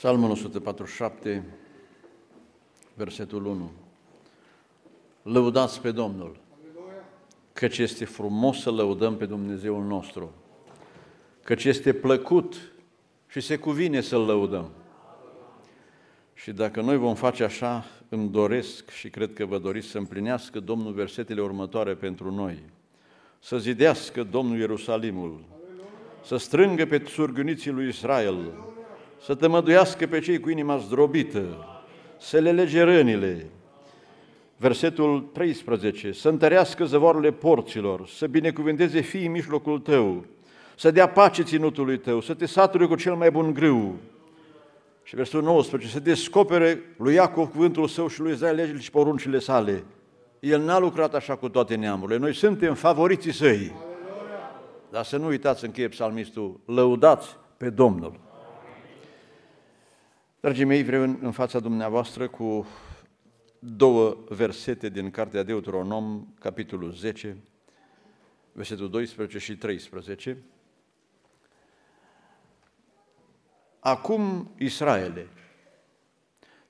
Psalmul 147, versetul 1. Lăudați pe Domnul, căci este frumos să lăudăm pe Dumnezeul nostru, căci este plăcut și se cuvine să-L lăudăm. Și dacă noi vom face așa, îmi doresc și cred că vă doriți să împlinească Domnul versetele următoare pentru noi. Să zidească Domnul Ierusalimul, să strângă pe surgâniții lui Israel, să tămăduiască pe cei cu inima zdrobită, să le lege rănile. Versetul 13, să întărească zăvoarele porților, să binecuvânteze fii în mijlocul tău, să dea pace ținutului tău, să te saturi cu cel mai bun grâu. Și versetul 19, să descopere lui Iacov cuvântul său și lui Israel legile și poruncile sale. El n-a lucrat așa cu toate neamurile. Noi suntem favoriții săi. Dar să nu uitați, încheie psalmistul, lăudați pe Domnul. Dragii mei, vreau în fața dumneavoastră cu două versete din Cartea Deuteronom, capitolul 10, versetul 12 și 13. Acum, Israele,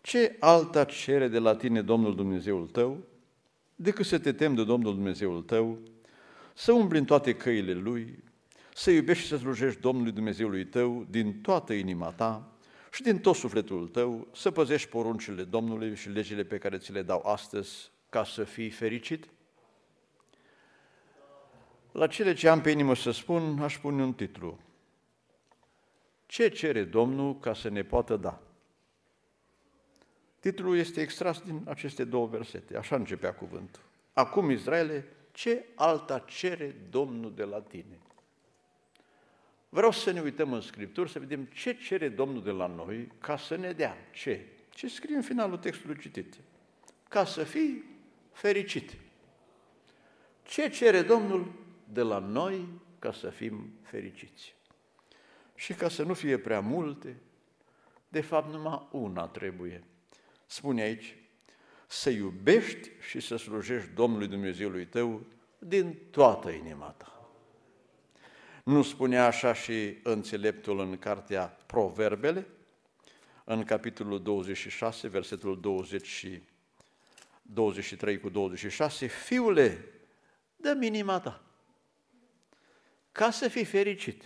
ce alta cere de la tine Domnul Dumnezeul tău decât să te temi de Domnul Dumnezeul tău, să umbli în toate căile Lui, să iubești și să slujești Domnului Dumnezeului tău din toată inima ta, și din tot sufletul tău să păzești poruncile Domnului și legile pe care ți le dau astăzi ca să fii fericit? La cele ce am pe inimă să spun, aș pune un titlu. Ce cere Domnul ca să ne poată da? Titlul este extras din aceste două versete. Așa începea cuvântul. Acum, Israele, ce alta cere Domnul de la tine? Vreau să ne uităm în Scripturi, să vedem ce cere Domnul de la noi ca să ne dea. Ce? Ce scrie în finalul textului citit? Ca să fii fericit. Ce cere Domnul de la noi ca să fim fericiți? Și ca să nu fie prea multe, de fapt numai una trebuie. Spune aici, să iubești și să slujești Domnului Dumnezeului tău din toată inima ta. Nu spunea așa și înțeleptul în cartea Proverbele, în capitolul 26, versetul 20 și 23 cu 26, Fiule, dă minima ta, ca să fii fericit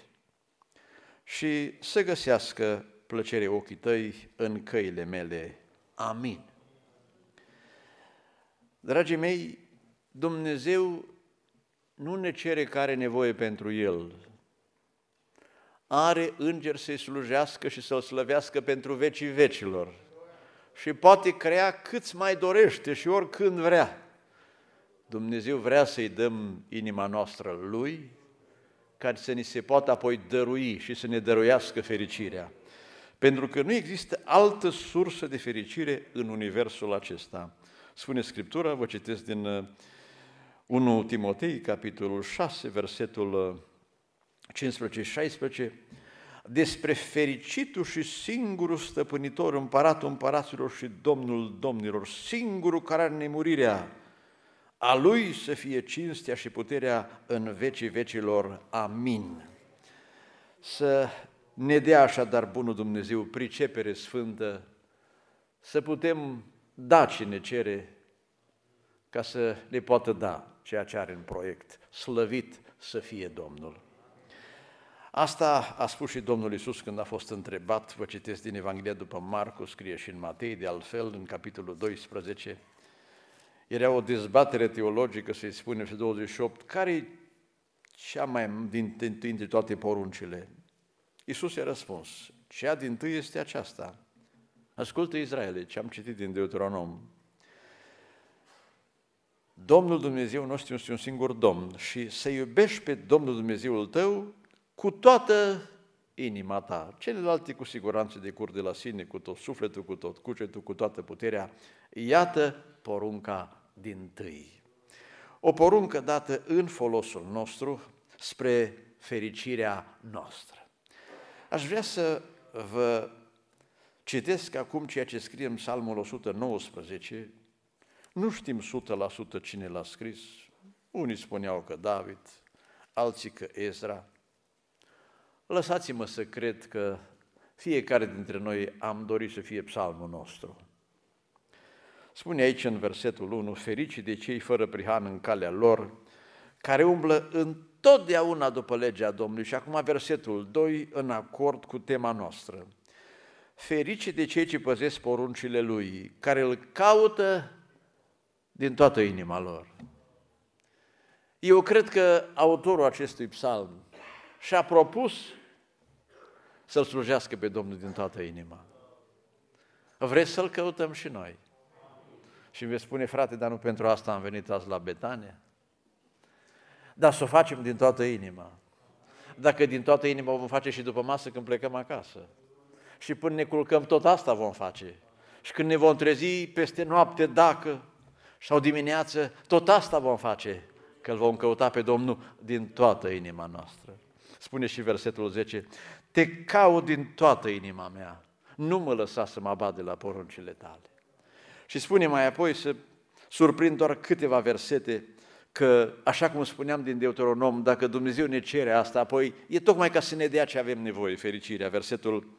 și să găsească plăcere ochii tăi în căile mele. Amin. Dragii mei, Dumnezeu nu ne cere care nevoie pentru el. Are înger să-i slujească și să-l slăvească pentru vecii vecilor. Și poate crea câți mai dorește și oricând vrea. Dumnezeu vrea să-i dăm inima noastră lui, ca să ni se poată apoi dărui și să ne dăruiască fericirea. Pentru că nu există altă sursă de fericire în universul acesta. Spune Scriptura, vă citesc din uh, 1 Timotei, capitolul 6, versetul 15 uh, 16, despre fericitul și singurul stăpânitor, împăratul împăraților și domnul domnilor, singurul care are nemurirea, a lui să fie cinstea și puterea în vecii vecilor. Amin. Să ne dea așadar Bunul Dumnezeu pricepere sfântă, să putem da ce ne cere ca să le poată da ceea ce are în proiect. Slăvit să fie Domnul! Asta a spus și Domnul Isus când a fost întrebat, vă citesc din Evanghelia după Marcu, scrie și în Matei, de altfel, în capitolul 12, era o dezbatere teologică, să-i spune și 28, care e cea mai din, din, dintre toate poruncile? Isus i-a răspuns, cea din tâi este aceasta. Ascultă Israele, ce am citit din Deuteronom, Domnul Dumnezeu nostru este un singur Domn și să iubești pe Domnul Dumnezeul tău cu toată inima ta. Celelalte cu siguranță cur de la sine, cu tot sufletul, cu tot cucetul, cu toată puterea. Iată porunca din tâi. O poruncă dată în folosul nostru spre fericirea noastră. Aș vrea să vă citesc acum ceea ce scrie în Psalmul 119, nu știm 100% cine l-a scris. Unii spuneau că David, alții că Ezra. Lăsați-mă să cred că fiecare dintre noi am dorit să fie psalmul nostru. Spune aici în versetul 1, ferici de cei fără prihan în calea lor, care umblă întotdeauna după legea Domnului. Și acum versetul 2, în acord cu tema noastră. Ferici de cei ce păzesc poruncile Lui, care îl caută din toată inima lor. Eu cred că autorul acestui psalm și-a propus să-L slujească pe Domnul din toată inima. Vreți să-L căutăm și noi. Și vei spune, frate, dar nu pentru asta am venit azi la Betania. Dar să o facem din toată inima. Dacă din toată inima o vom face și după masă când plecăm acasă. Și până ne culcăm, tot asta vom face. Și când ne vom trezi peste noapte, dacă sau dimineață, tot asta vom face, că îl vom căuta pe Domnul din toată inima noastră. Spune și versetul 10, te caut din toată inima mea, nu mă lăsa să mă abad de la poruncile tale. Și spune mai apoi să surprind doar câteva versete, că așa cum spuneam din Deuteronom, dacă Dumnezeu ne cere asta, apoi e tocmai ca să ne dea ce avem nevoie, fericirea, versetul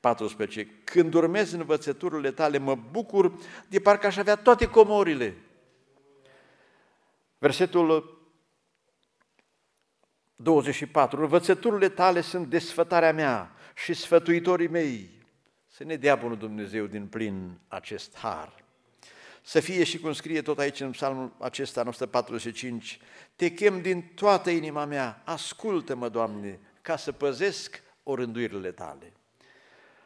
14. Când urmez învățăturile tale, mă bucur de parcă aș avea toate comorile. Versetul 24. Învățăturile tale sunt desfătarea mea și sfătuitorii mei. Să ne dea Bunul Dumnezeu din plin acest har. Să fie și cum scrie tot aici în psalmul acesta, 145, Te chem din toată inima mea, ascultă-mă, Doamne, ca să păzesc orânduirile tale.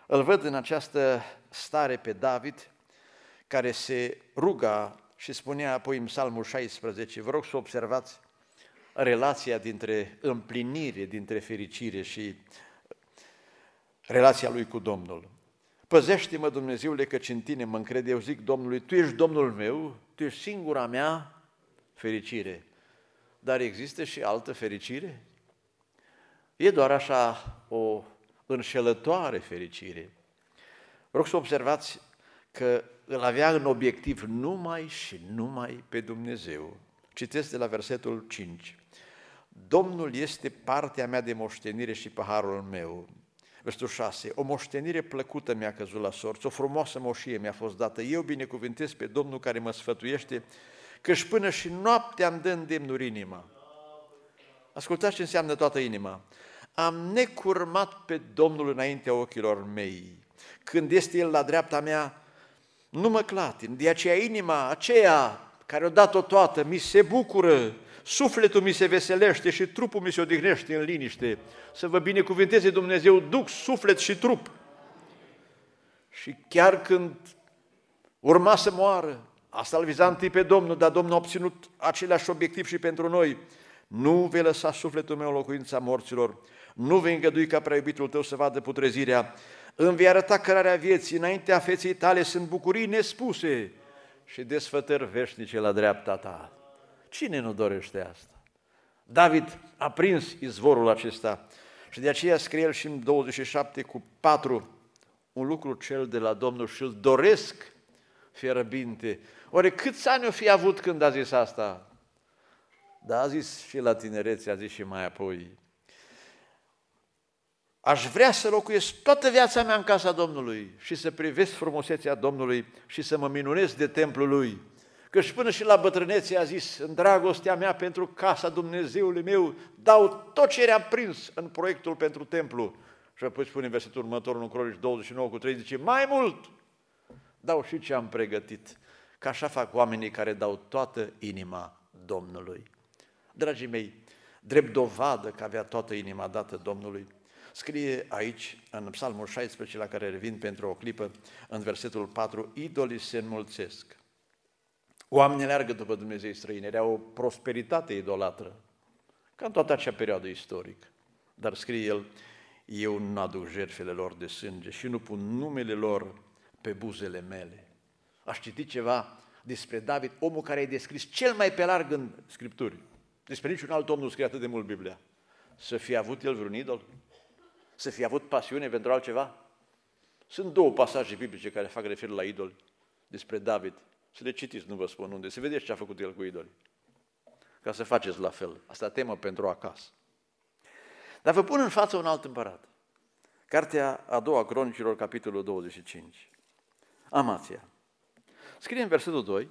Îl văd în această stare pe David, care se ruga și spunea apoi în Psalmul 16, vă rog să observați relația dintre împlinire, dintre fericire și uh, relația lui cu Domnul. Păzește-mă, Dumnezeule, căci în tine mă încred, eu zic Domnului, Tu ești Domnul meu, Tu ești singura mea fericire. Dar există și altă fericire? E doar așa o înșelătoare fericire. Rog să observați că îl avea în obiectiv numai și numai pe Dumnezeu. Citesc de la versetul 5. Domnul este partea mea de moștenire și paharul meu. Versetul 6. O moștenire plăcută mi-a căzut la sorți, o frumoasă moșie mi-a fost dată. Eu binecuvântez pe Domnul care mă sfătuiește, că și până și noaptea îmi dă îndemnuri inima. Ascultați ce înseamnă toată inima am necurmat pe Domnul înaintea ochilor mei. Când este El la dreapta mea, nu mă clatin, de aceea inima aceea care o dat-o toată mi se bucură, sufletul mi se veselește și trupul mi se odihnește în liniște. Să vă binecuvânteze Dumnezeu duc, suflet și trup. Și chiar când urma să moară, asta îl viza întâi pe Domnul, dar Domnul a obținut același obiectiv și pentru noi. Nu vei lăsa sufletul meu în locuința morților, nu vei îngădui ca prea iubitul tău să vadă putrezirea. Îmi vei arăta cărarea vieții, înaintea feței tale sunt bucurii nespuse și desfătări veșnice la dreapta ta. Cine nu dorește asta? David a prins izvorul acesta și de aceea scrie el și în 27 cu 4 un lucru cel de la Domnul și îl doresc fierbinte. Oare câți ani o fi avut când a zis asta? Dar a zis și la tinerețe, a zis și mai apoi. Aș vrea să locuiesc toată viața mea în casa Domnului și să privesc frumusețea Domnului și să mă minunez de templul Lui. Căci până și la bătrânețe a zis, în dragostea mea pentru casa Dumnezeului meu, dau tot ce era prins în proiectul pentru templu. Și apoi spune versetul următor, în Cronici 29 cu 30, mai mult dau și ce am pregătit, că așa fac oamenii care dau toată inima Domnului. Dragii mei, drept dovadă că avea toată inima dată Domnului, scrie aici, în Psalmul 16, la care revin pentru o clipă, în versetul 4, idolii se înmulțesc. Oamenii leargă după Dumnezei străini, era o prosperitate idolatră, ca în toată acea perioadă istorică. Dar scrie el, eu nu aduc jertfele lor de sânge și nu pun numele lor pe buzele mele. Aș citi ceva despre David, omul care e descris cel mai pe larg în Scripturi. Despre niciun alt om nu scrie atât de mult Biblia. Să fie avut el vreun idol? Să fi avut pasiune pentru altceva? Sunt două pasaje biblice care fac referire la idoli despre David. Să le citiți, nu vă spun unde. Să vedeți ce a făcut el cu idolii. Ca să faceți la fel. Asta temă pentru acasă. Dar vă pun în față un alt împărat. Cartea a doua cronicilor, capitolul 25. Amația. Scrie în versetul 2,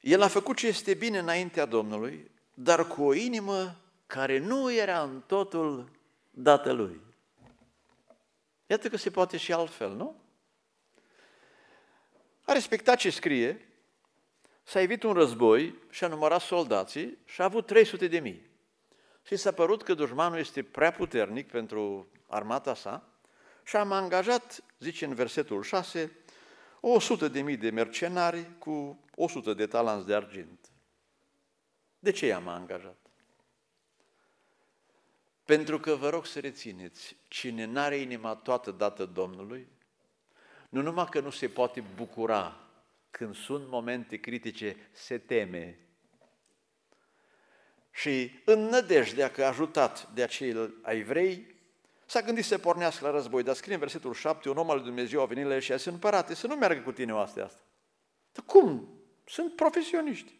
el a făcut ce este bine înaintea Domnului, dar cu o inimă care nu era în totul dată lui. Iată că se poate și altfel, nu? A respectat ce scrie, s-a evit un război și a numărat soldații și a avut 300 de mii. Și s-a părut că dușmanul este prea puternic pentru armata sa și am angajat, zice în versetul 6, 100 de mii de mercenari cu 100 de talanți de argint. De ce i-am angajat? Pentru că vă rog să rețineți, cine n-are inima toată dată Domnului, nu numai că nu se poate bucura când sunt momente critice, se teme. Și în nădejdea că ajutat de acei ai vrei, s-a gândit să pornească la război. Dar scrie în versetul 7, un om al lui Dumnezeu a venit la el și a zis, împărate, să nu meargă cu tine astea asta. Dar cum? Sunt profesioniști.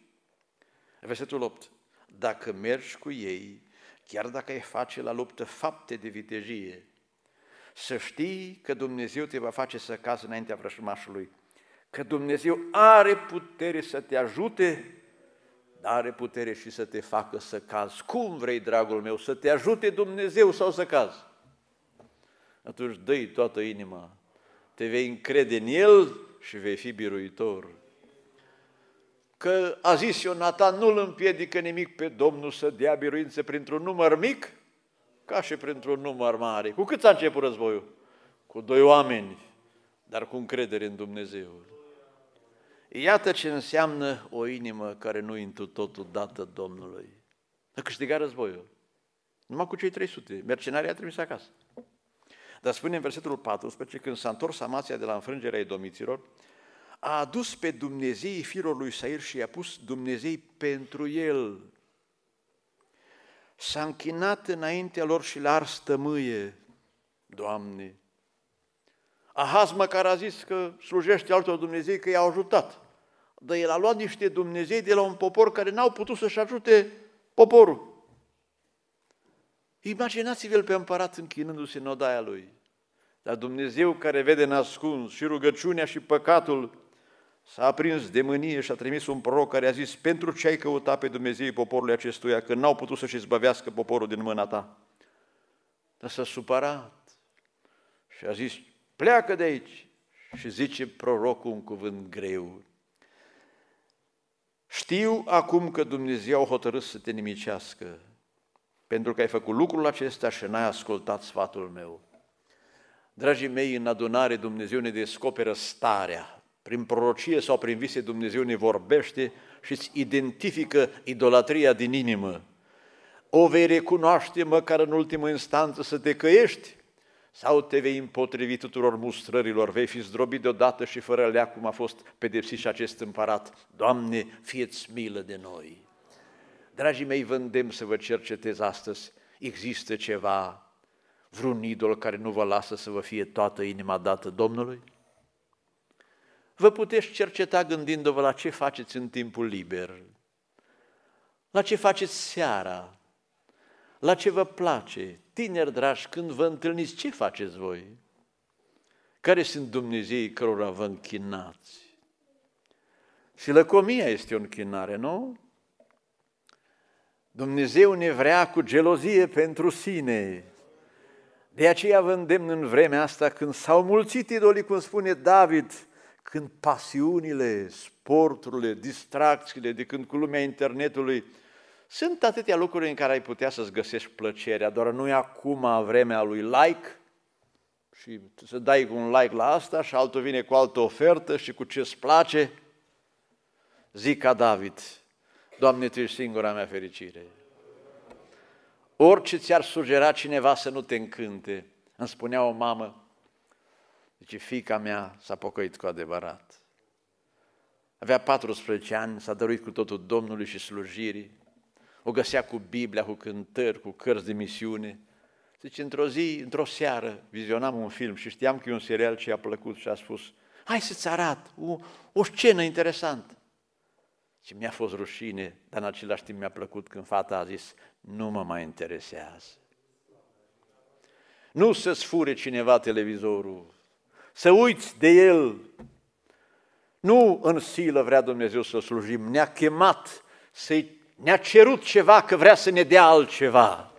Versetul 8, dacă mergi cu ei, chiar dacă ai face la luptă fapte de vitejie, să știi că Dumnezeu te va face să cazi înaintea vrășmașului, că Dumnezeu are putere să te ajute, dar are putere și să te facă să cazi. Cum vrei, dragul meu, să te ajute Dumnezeu sau să cazi? Atunci dă toată inima, te vei încrede în El și vei fi biruitor că a zis Ionatan, nu-l împiedică nimic pe Domnul să dea biruință printr-un număr mic, ca și printr-un număr mare. Cu cât a început războiul? Cu doi oameni, dar cu încredere în Dumnezeu. Iată ce înseamnă o inimă care nu intru totul dată Domnului. A câștigat războiul. Numai cu cei 300. Mercenarii a trimis acasă. Dar spune în versetul 14, când s-a întors Amația de la înfrângerea edomiților, a adus pe Dumnezei firul lui Sair și i-a pus Dumnezei pentru el. S-a închinat înaintea lor și l-a ars tămâie, Doamne. Ahaz măcar a zis că slujește altor Dumnezei, că i-a ajutat. Dar el a luat niște Dumnezei de la un popor care n-au putut să-și ajute poporul. Imaginați-vă pe împărat închinându-se în odaia lui. Dar Dumnezeu care vede nascuns și rugăciunea și păcatul s-a aprins de mânie și a trimis un proroc care a zis, pentru ce ai căutat pe Dumnezeu poporului acestuia, că n-au putut să-și zbăvească poporul din mâna ta? Dar s-a supărat și a zis, pleacă de aici. Și zice prorocul un cuvânt greu. Știu acum că Dumnezeu a hotărât să te nimicească, pentru că ai făcut lucrul acesta și n-ai ascultat sfatul meu. Dragii mei, în adunare Dumnezeu ne descoperă starea prin prorocie sau prin vise Dumnezeu ne vorbește și îți identifică idolatria din inimă. O vei recunoaște măcar în ultimă instanță să te căiești sau te vei împotrivi tuturor mustrărilor, vei fi zdrobit deodată și fără lea cum a fost pedepsit și acest împărat. Doamne, fieți milă de noi! Dragii mei, vă îndemn să vă cercetez astăzi, există ceva, vreun idol care nu vă lasă să vă fie toată inima dată Domnului? Vă puteți cerceta gândindu-vă la ce faceți în timpul liber, la ce faceți seara, la ce vă place. Tineri dragi, când vă întâlniți, ce faceți voi? Care sunt Dumnezeii cărora vă închinați? Și lăcomia este o închinare, nu? Dumnezeu ne vrea cu gelozie pentru sine. De aceea vă îndemn în vremea asta când s-au mulțit idolii, cum spune David, când pasiunile, sporturile, distracțiile de când cu lumea internetului, sunt atâtea lucruri în care ai putea să-ți găsești plăcerea, doar nu e acum vremea lui like și să dai un like la asta și altul vine cu altă ofertă și cu ce-ți place. Zic ca David, Doamne, Tu ești singura mea fericire. Orice ți-ar sugera cineva să nu te încânte, îmi spunea o mamă, Zice, deci fica mea s-a pocăit cu adevărat. Avea 14 ani, s-a dăruit cu totul Domnului și slujirii, o găsea cu Biblia, cu cântări, cu cărți de misiune. Zice, deci într-o zi, într-o seară, vizionam un film și știam că e un serial ce i-a plăcut și a spus, hai să-ți arat o, o scenă interesantă. Și mi-a fost rușine, dar în același timp mi-a plăcut când fata a zis, nu mă mai interesează. Nu să-ți fure cineva televizorul, să uiți de El. Nu în silă vrea Dumnezeu să slujim, ne-a chemat, ne-a cerut ceva că vrea să ne dea altceva.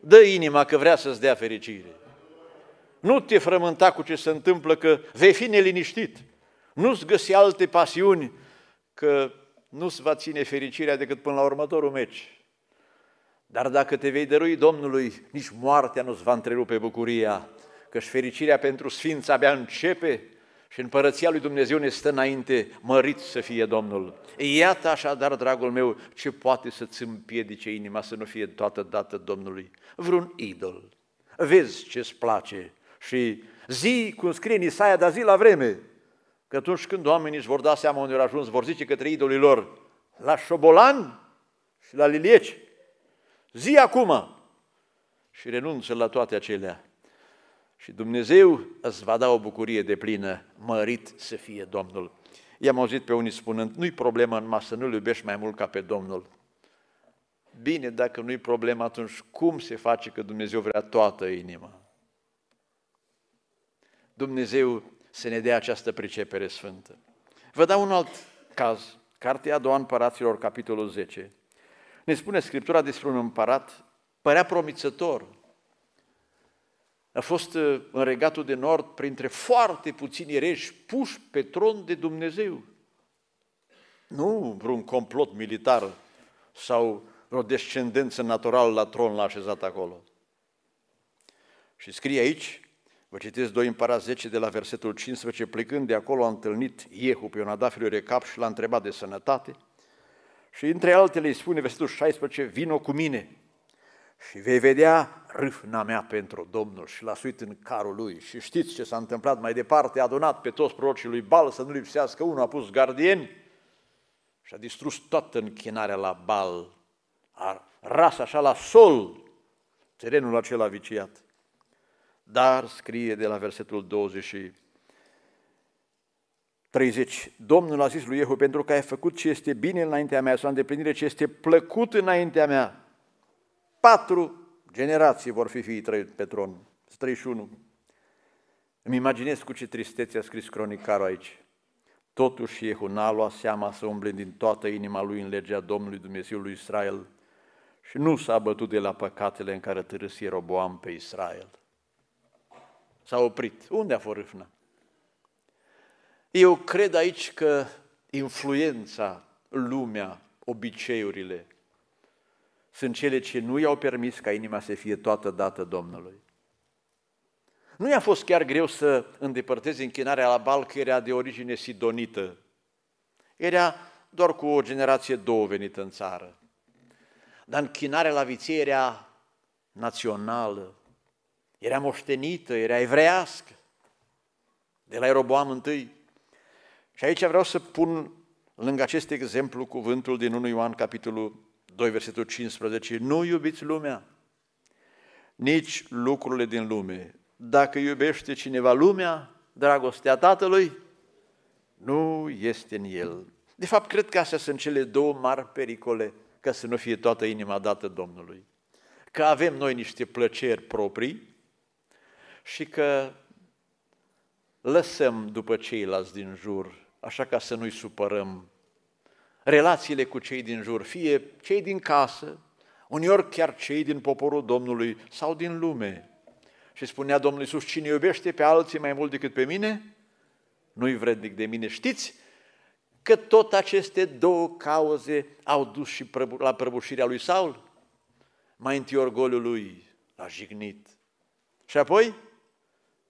Dă inima că vrea să-ți dea fericire. Nu te frământa cu ce se întâmplă, că vei fi neliniștit. Nu-ți găsi alte pasiuni, că nu-ți va ține fericirea decât până la următorul meci. Dar dacă te vei dărui Domnului, nici moartea nu-ți va întrerupe bucuria, căci fericirea pentru sfinți abia începe și împărăția lui Dumnezeu ne stă înainte, mărit să fie Domnul. Iată așadar, dragul meu, ce poate să-ți împiedice inima să nu fie toată dată Domnului. Vreun idol. Vezi ce-ți place și zi, cum scrie în Isaia, dar zi la vreme. Că atunci când oamenii își vor da seama unde au ajuns, vor zice către idolii lor, la șobolan și la lilieci, zi acum și renunță la toate acelea și Dumnezeu îți va da o bucurie de plină, mărit să fie Domnul. I-am auzit pe unii spunând, nu-i problema în masă, nu-L iubești mai mult ca pe Domnul. Bine, dacă nu-i problema, atunci cum se face că Dumnezeu vrea toată inima? Dumnezeu să ne dea această pricepere sfântă. Vă dau un alt caz. Cartea a doua împăraților, capitolul 10. Ne spune Scriptura despre un împărat, părea promițător, a fost uh, în regatul de nord printre foarte puțini reși puși pe tron de Dumnezeu. Nu vreun complot militar sau o descendență naturală la tron l-a așezat acolo. Și scrie aici, vă citesc 2 împărați 10 de la versetul 15, plecând de acolo a întâlnit Iehu pe Ionadafilul Recap și l-a întrebat de sănătate și între altele îi spune versetul 16, vino cu mine și vei vedea râfna mea pentru Domnul și l-a suit în carul lui. Și știți ce s-a întâmplat mai departe? A adunat pe toți prorocii lui Bal să nu lipsească unul, a pus gardieni și a distrus toată închinarea la Bal. A ras așa la sol terenul acela viciat. Dar scrie de la versetul 20 30. Domnul a zis lui Iehu, pentru că ai făcut ce este bine înaintea mea, sau îndeplinire ce este plăcut înaintea mea, Patru generații vor fi fiii trăit pe tron. 31. Îmi imaginez cu ce tristețe a scris cronicarul aici. Totuși Iehuna lua seama să umble din toată inima lui în legea Domnului Dumnezeu lui Israel și nu s-a bătut de la păcatele în care târâsi Roboam pe Israel. S-a oprit. Unde a fost râfna? Eu cred aici că influența, lumea, obiceiurile, sunt cele ce nu i-au permis ca inima să fie toată dată Domnului. Nu i-a fost chiar greu să îndepărteze închinarea la bal că era de origine sidonită. Era doar cu o generație două venită în țară. Dar închinarea la viție era națională, era moștenită, era evrească, de la Eroboam întâi. Și aici vreau să pun lângă acest exemplu cuvântul din 1 Ioan, capitolul 2, versetul 15, nu iubiți lumea, nici lucrurile din lume. Dacă iubește cineva lumea, dragostea Tatălui nu este în el. De fapt, cred că astea sunt cele două mari pericole ca să nu fie toată inima dată Domnului. Că avem noi niște plăceri proprii și că lăsăm după ceilalți din jur, așa ca să nu-i supărăm relațiile cu cei din jur, fie cei din casă, uneori chiar cei din poporul Domnului sau din lume. Și spunea Domnul Iisus, cine iubește pe alții mai mult decât pe mine, nu-i vrednic de mine. Știți că tot aceste două cauze au dus și la prăbușirea lui Saul? Mai întâi orgoliul lui l-a jignit. Și apoi,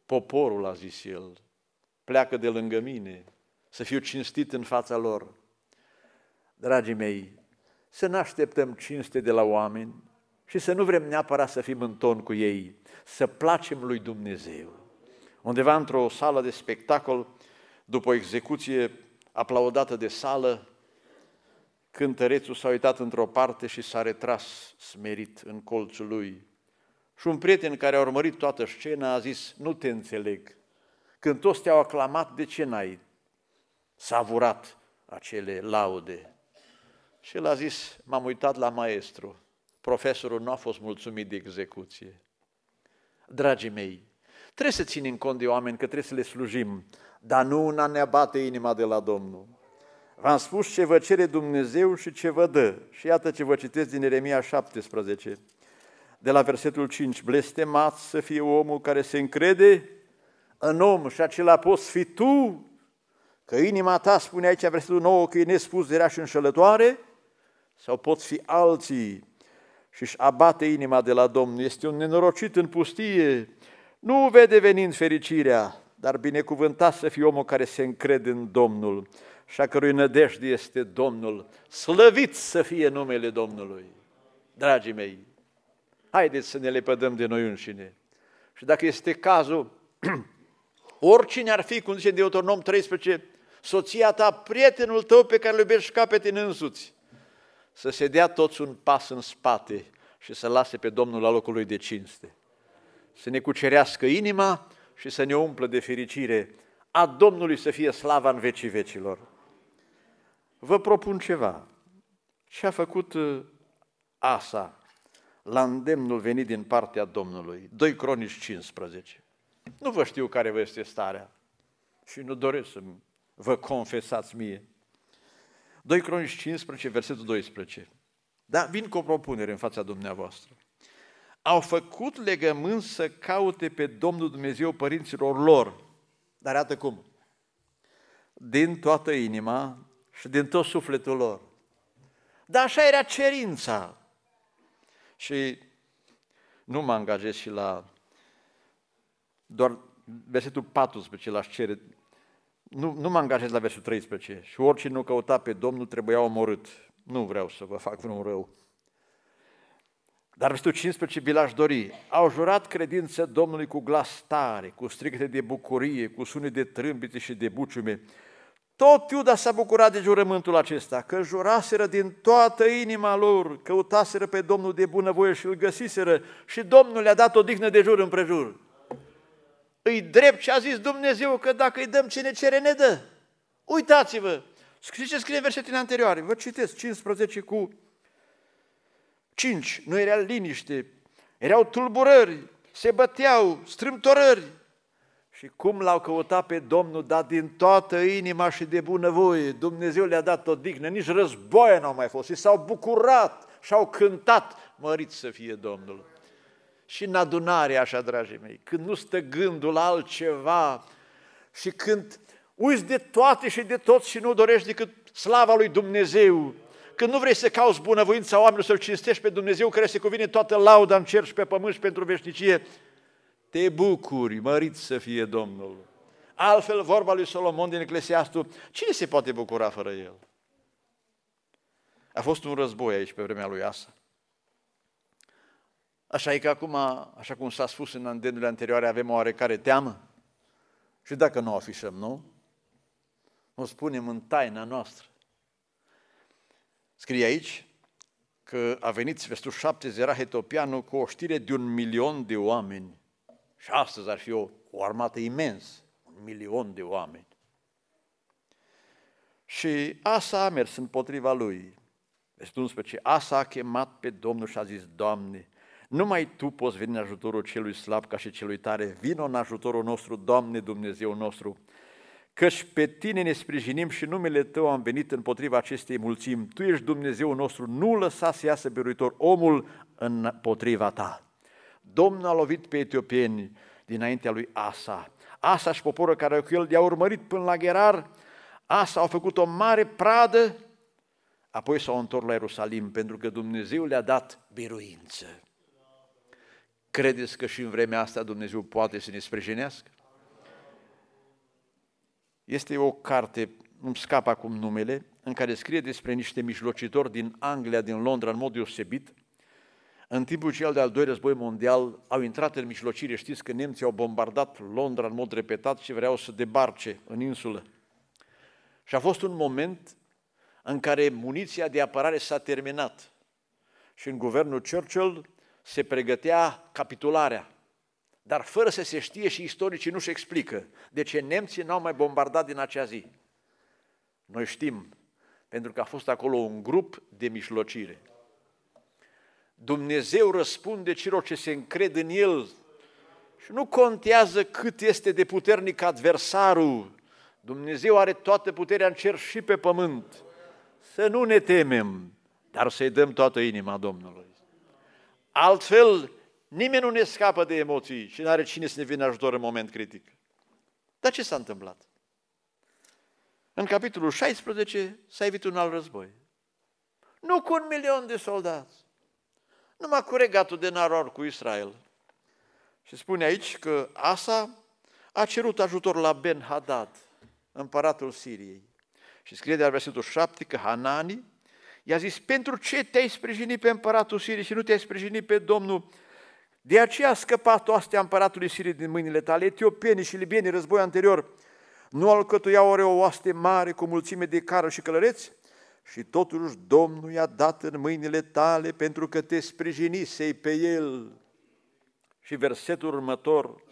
poporul, a zis el, pleacă de lângă mine, să fiu cinstit în fața lor dragii mei, să nu așteptăm cinste de la oameni și să nu vrem neapărat să fim în ton cu ei, să placem lui Dumnezeu. Undeva într-o sală de spectacol, după o execuție aplaudată de sală, cântărețul s-a uitat într-o parte și s-a retras smerit în colțul lui. Și un prieten care a urmărit toată scena a zis, nu te înțeleg, când toți te-au aclamat, de ce n-ai savurat acele laude? Și el a zis, m-am uitat la maestru. Profesorul nu a fost mulțumit de execuție. Dragii mei, trebuie să ținem cont de oameni că trebuie să le slujim, dar nu una ne abate inima de la Domnul. V-am spus ce vă cere Dumnezeu și ce vă dă. Și iată ce vă citesc din Eremia 17, de la versetul 5. Blestemat să fie omul care se încrede în om și acela poți fi tu, că inima ta, spune aici versetul 9, că e nespus de rea și înșelătoare, sau pot fi alții și își abate inima de la Domnul. Este un nenorocit în pustie, nu vede venind fericirea, dar binecuvântat să fie omul care se încrede în Domnul și a cărui nădejde este Domnul. Slăvit să fie numele Domnului! Dragii mei, haideți să ne lepădăm de noi înșine. Și dacă este cazul, oricine ar fi, cum zice Deuteronom 13, soția ta, prietenul tău pe care îl iubești ca pe tine însuți să se dea toți un pas în spate și să lase pe Domnul la locul lui de cinste. Să ne cucerească inima și să ne umplă de fericire. A Domnului să fie slava în vecii vecilor. Vă propun ceva. Ce a făcut uh, Asa la îndemnul venit din partea Domnului? 2 Cronici 15. Nu vă știu care vă este starea și nu doresc să vă confesați mie. 2 Cronici 15, versetul 12. Da? Vin cu o propunere în fața dumneavoastră. Au făcut legământ să caute pe Domnul Dumnezeu părinților lor. Dar iată cum? Din toată inima și din tot sufletul lor. Dar așa era cerința. Și nu mă angajez și la doar versetul 14 l-aș cere nu, nu mă angajez la versul 13. Și oricine nu căuta pe Domnul trebuia omorât. Nu vreau să vă fac vreun rău. Dar versetul 15, vi l-aș dori. Au jurat credință Domnului cu glas tare, cu strigăte de bucurie, cu sunet de trâmbite și de buciume. Tot Iuda s-a bucurat de jurământul acesta, că juraseră din toată inima lor, căutaseră pe Domnul de bunăvoie și îl găsiseră și Domnul le-a dat o dignă de jur împrejur îi drept și a zis Dumnezeu că dacă îi dăm cine cere, ne dă. Uitați-vă! Știți ce scrie în versetele anterioare? Vă citesc, 15 cu 5. Nu era liniște, erau tulburări, se băteau, strâmtorări. Și cum l-au căutat pe Domnul, dar din toată inima și de bunăvoie, Dumnezeu le-a dat o dignă, nici războaie n-au mai fost, și s-au bucurat și au cântat, mărit să fie Domnul și în adunare, așa, dragii mei, când nu stă gândul la altceva și când uiți de toate și de tot și nu dorești decât slava lui Dumnezeu, când nu vrei să cauți bunăvoința oamenilor, să-L cinstești pe Dumnezeu, care se cuvine toată lauda în cer și pe pământ și pentru veșnicie, te bucuri, mărit să fie Domnul. Altfel, vorba lui Solomon din Eclesiastul, cine se poate bucura fără el? A fost un război aici pe vremea lui Asa. Așa e că acum, așa cum s-a spus în andenurile anterioare, avem o oarecare teamă. Și dacă nu o afișăm, nu? O spunem în taina noastră. Scrie aici că a venit versul 7 era Etopianu cu o știre de un milion de oameni. Și astăzi ar fi o, o armată imensă, un milion de oameni. Și Asa a mers împotriva lui. Versetul 11. Asa a chemat pe Domnul și a zis, Doamne, numai Tu poți veni în ajutorul celui slab ca și celui tare. Vino în ajutorul nostru, Doamne Dumnezeu nostru, căci pe Tine ne sprijinim și numele Tău am venit împotriva acestei mulțimi. Tu ești Dumnezeu nostru, nu lăsa să iasă biruitor omul împotriva Ta. Domnul a lovit pe etiopieni dinaintea lui Asa. Asa și poporul care cu el i-a urmărit până la Gerar, Asa au făcut o mare pradă, apoi s-au întors la Ierusalim, pentru că Dumnezeu le-a dat biruință. Credeți că și în vremea asta Dumnezeu poate să ne sprijinească? Este o carte, nu scap acum numele, în care scrie despre niște mijlocitori din Anglia, din Londra, în mod deosebit, în timpul cel de-al doilea război mondial au intrat în mijlocire, știți că nemții au bombardat Londra în mod repetat și vreau să debarce în insulă. Și a fost un moment în care muniția de apărare s-a terminat. Și în guvernul Churchill se pregătea capitularea, dar fără să se știe și istoricii nu-și explică de ce nemții n-au mai bombardat din acea zi. Noi știm, pentru că a fost acolo un grup de mișlocire. Dumnezeu răspunde celor ce se încred în El și nu contează cât este de puternic adversarul. Dumnezeu are toată puterea în cer și pe pământ. Să nu ne temem, dar să-i dăm toată inima Domnului. Altfel, nimeni nu ne scapă de emoții și nu are cine să ne vină ajutor în moment critic. Dar ce s-a întâmplat? În capitolul 16 s-a evit un alt război. Nu cu un milion de soldați, numai cu regatul de Naror, cu Israel. Și spune aici că Asa a cerut ajutor la Ben-Hadad, împăratul Siriei. Și scrie de la versetul 7 că Hanani, I-a zis, pentru ce te-ai sprijinit pe împăratul Sirii și nu te-ai sprijinit pe Domnul? De aceea a scăpat oastea împăratului Sirii din mâinile tale, etiopienii și libienii, război anterior, nu alcătuiau ore o oaste mare cu mulțime de cară și călăreți? Și totuși Domnul i-a dat în mâinile tale pentru că te sprijinisei pe el. Și versetul următor,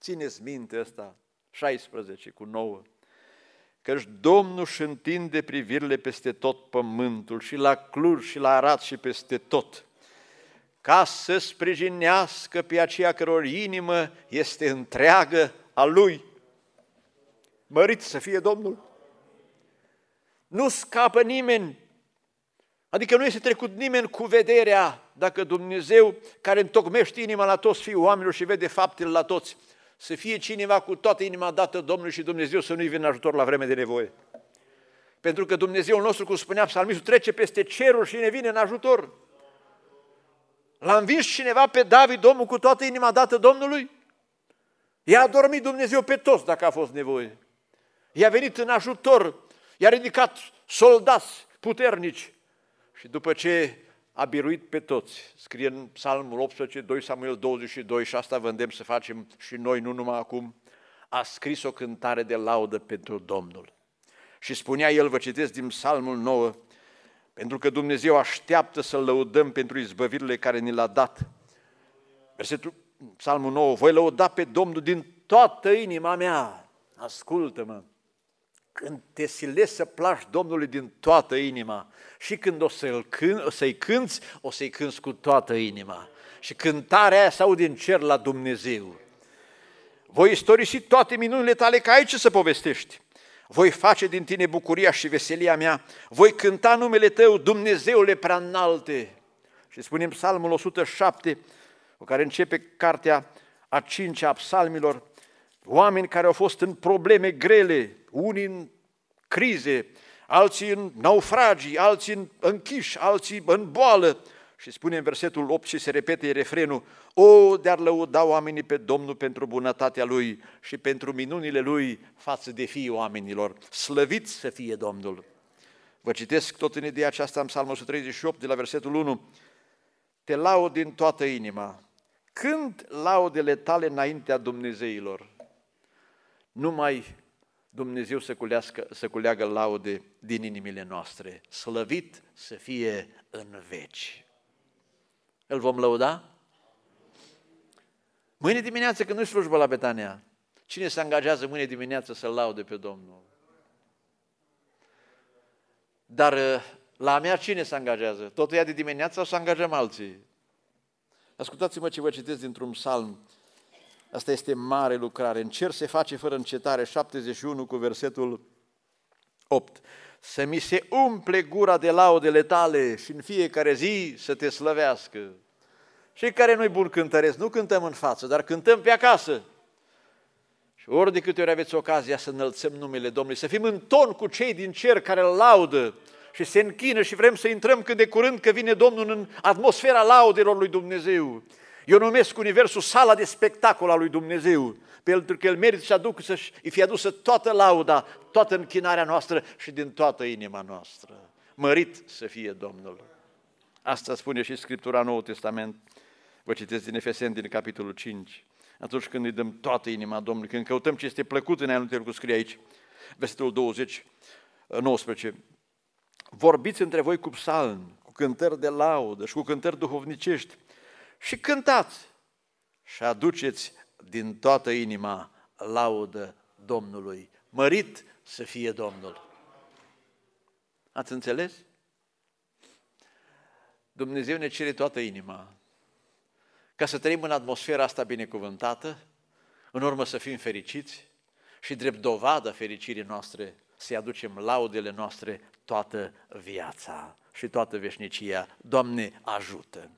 țineți minte ăsta, 16 cu 9 căci Domnul își întinde privirile peste tot pământul și la Cluj și la Arad și peste tot, ca să sprijinească pe aceea căror inimă este întreagă a Lui. Mărit să fie Domnul! Nu scapă nimeni, adică nu este trecut nimeni cu vederea dacă Dumnezeu, care întocmește inima la toți fii oamenilor și vede faptele la toți, să fie cineva cu toată inima dată Domnului și Dumnezeu să nu-i vină ajutor la vreme de nevoie. Pentru că Dumnezeul nostru, cum spunea psalmistul, trece peste cerul și ne vine în ajutor. L-a învins cineva pe David, Domnul, cu toată inima dată Domnului? I-a dormit Dumnezeu pe toți dacă a fost nevoie. I-a venit în ajutor, i-a ridicat soldați puternici. Și după ce a biruit pe toți. Scrie în Psalmul 18, 2 Samuel 22 și asta vândem să facem și noi, nu numai acum. A scris o cântare de laudă pentru Domnul. Și spunea el, vă citesc din Psalmul 9, pentru că Dumnezeu așteaptă să-L lăudăm pentru izbăvirile care ni l-a dat. Versetul Psalmul 9, voi lăuda pe Domnul din toată inima mea, ascultă-mă, când te silezi să plași Domnului din toată inima și când o, să i cânt, o să-i cânți, o să-i cânți cu toată inima. Și cântarea aia se aude din cer la Dumnezeu. Voi istorisi toate minunile tale ca aici să povestești. Voi face din tine bucuria și veselia mea. Voi cânta numele tău, Dumnezeule prea înalte. Și spunem psalmul 107, cu care începe cartea a cincea a psalmilor, oameni care au fost în probleme grele, unii în crize, alții în naufragii, alții în închiși, alții în boală. Și spune în versetul 8 și se repete refrenul, O, de-ar lăuda oamenii pe Domnul pentru bunătatea Lui și pentru minunile Lui față de fiii oamenilor. Slăvit să fie Domnul! Vă citesc tot în ideea aceasta în Psalmul 138, de la versetul 1. Te laud din toată inima. Când laudele tale înaintea Dumnezeilor? Numai Dumnezeu să, culească, să culeagă laude din inimile noastre. Slăvit să fie în veci. Îl vom lăuda? Mâine dimineață, când nu-i slujba la Betania, cine se angajează mâine dimineață să-L laude pe Domnul? Dar uh, la mea cine se angajează? Tot ea de dimineață sau să angajăm alții? Ascultați-mă ce vă citesc dintr-un psalm Asta este mare lucrare. În cer se face fără încetare, 71 cu versetul 8. Să mi se umple gura de laudele tale și în fiecare zi să te slăvească. Și care noi bun cântăresc, nu cântăm în față, dar cântăm pe acasă. Și ori de câte ori aveți ocazia să înălțăm numele Domnului, să fim în ton cu cei din cer care îl laudă și se închină și vrem să intrăm cât de curând că vine Domnul în atmosfera laudelor lui Dumnezeu. Eu numesc Universul sala de spectacol a lui Dumnezeu, pentru că El merită să aducă să îi fie adusă toată lauda, toată închinarea noastră și din toată inima noastră. Mărit să fie Domnul. Asta spune și Scriptura Noul Testament. Vă citesc din Efeseni, din capitolul 5. Atunci când îi dăm toată inima Domnului, când căutăm ce este plăcut în anul cu scrie aici, versetul 20, 19. Vorbiți între voi cu psalmi, cu cântări de laudă și cu cântări duhovnicești, și cântați și aduceți din toată inima laudă Domnului. Mărit să fie Domnul. Ați înțeles? Dumnezeu ne cere toată inima ca să trăim în atmosfera asta binecuvântată, în urmă să fim fericiți și drept dovadă fericirii noastre să-i aducem laudele noastre toată viața și toată veșnicia. Doamne, ajută!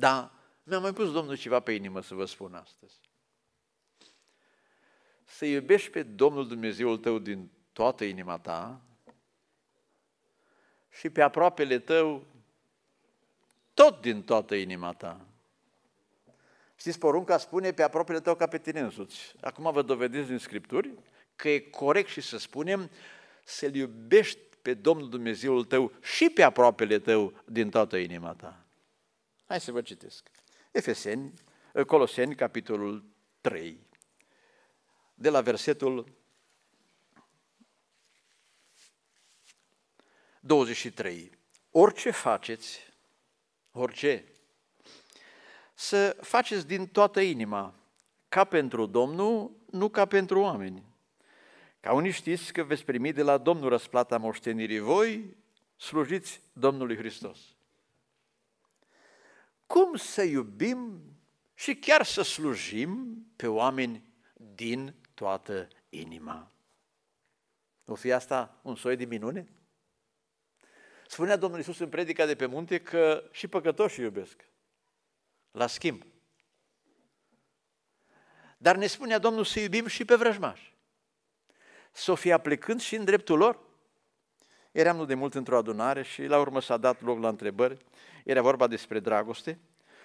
Dar mi-a mai pus Domnul ceva pe inimă să vă spun astăzi. Să iubești pe Domnul Dumnezeul tău din toată inima ta și pe aproapele tău tot din toată inima ta. Știți, porunca spune pe aproapele tău ca pe tine însuți. Acum vă dovediți din Scripturi că e corect și să spunem să-L iubești pe Domnul Dumnezeul tău și pe aproapele tău din toată inima ta. Hai să vă citesc. Efeseni, Coloseni, capitolul 3, de la versetul 23. Orice faceți, orice, să faceți din toată inima, ca pentru Domnul, nu ca pentru oameni. Ca unii știți că veți primi de la Domnul răsplata moștenirii voi, slujiți Domnului Hristos cum să iubim și chiar să slujim pe oameni din toată inima. Nu fi asta un soi de minune? Spunea Domnul Isus în predica de pe munte că și păcătoșii iubesc. La schimb. Dar ne spunea Domnul să iubim și pe vrăjmași. Să o fi aplicând și în dreptul lor. Eram nu de mult într-o adunare și la urmă s-a dat loc la întrebări. Era vorba despre dragoste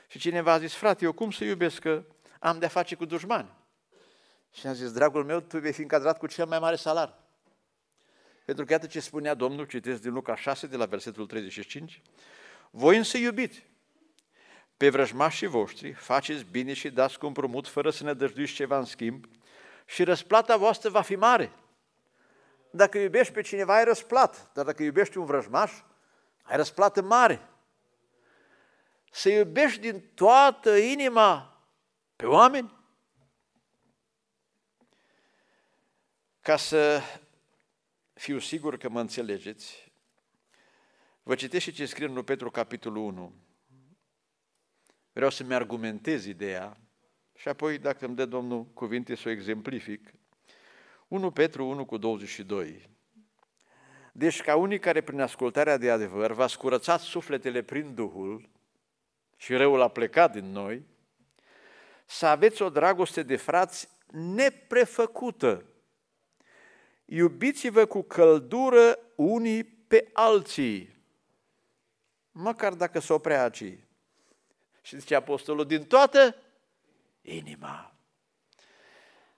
și cineva a zis, frate, eu cum să iubesc că am de-a face cu dușmani? Și am zis, dragul meu, tu vei fi încadrat cu cel mai mare salar. Pentru că iată ce spunea Domnul, citesc din Luca 6, de la versetul 35, voi însă iubiți, pe vrăjmașii voștri, faceți bine și dați cu împrumut fără să ne dăjduiți ceva în schimb și răsplata voastră va fi mare – dacă iubești pe cineva, ai răsplat. Dar dacă iubești un vrăjmaș, ai răsplată mare. Să iubești din toată inima pe oameni. Ca să fiu sigur că mă înțelegeți, vă citesc și ce scrie în Petru capitolul 1. Vreau să-mi argumentez ideea și apoi, dacă îmi dă Domnul cuvinte, să o exemplific 1 Petru 1 cu 22. Deci ca unii care prin ascultarea de adevăr v a curățat sufletele prin Duhul și răul a plecat din noi, să aveți o dragoste de frați neprefăcută. Iubiți-vă cu căldură unii pe alții, măcar dacă s-o prea aici. Și zice apostolul, din toată inima.